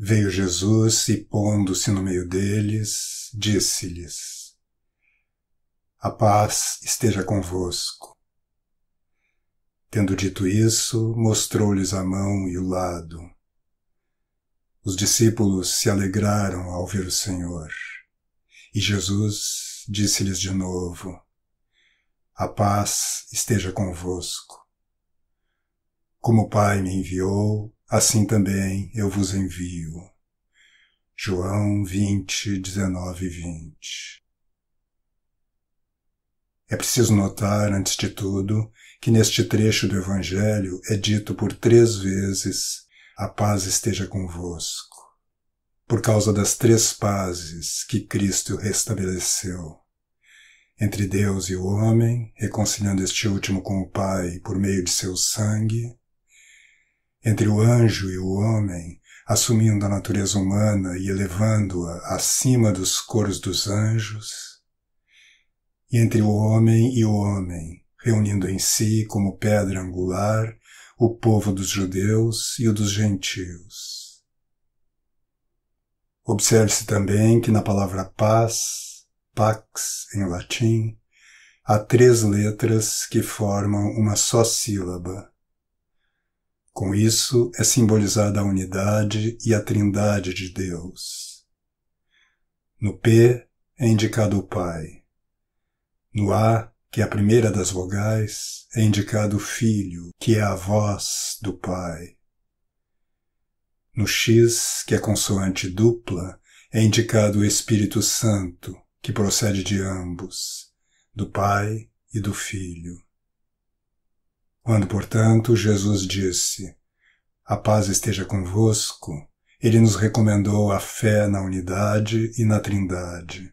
Veio Jesus e, pondo-se no meio deles, disse-lhes: A paz esteja convosco. Tendo dito isso, mostrou-lhes a mão e o lado. Os discípulos se alegraram ao ver o Senhor. E Jesus disse-lhes de novo: A paz esteja convosco. Como o Pai me enviou, assim também eu vos envio. João 20, 19 e 20. É preciso notar, antes de tudo, que neste trecho do Evangelho é dito por três vezes a paz esteja convosco, por causa das três pazes que Cristo restabeleceu entre Deus e o homem, reconciliando este último com o Pai por meio de seu sangue, entre o anjo e o homem, assumindo a natureza humana e elevando-a acima dos coros dos anjos, e entre o homem e o homem, reunindo em si como pedra angular o povo dos judeus e o dos gentios. Observe-se também que na palavra paz, pax em latim, há três letras que formam uma só sílaba, com isso é simbolizada a unidade e a trindade de Deus. No P é indicado o Pai. No A, que é a primeira das vogais, é indicado o Filho, que é a voz do Pai. No X, que é consoante dupla, é indicado o Espírito Santo, que procede de ambos, do Pai e do Filho. Quando, portanto, Jesus disse, a paz esteja convosco, ele nos recomendou a fé na unidade e na trindade.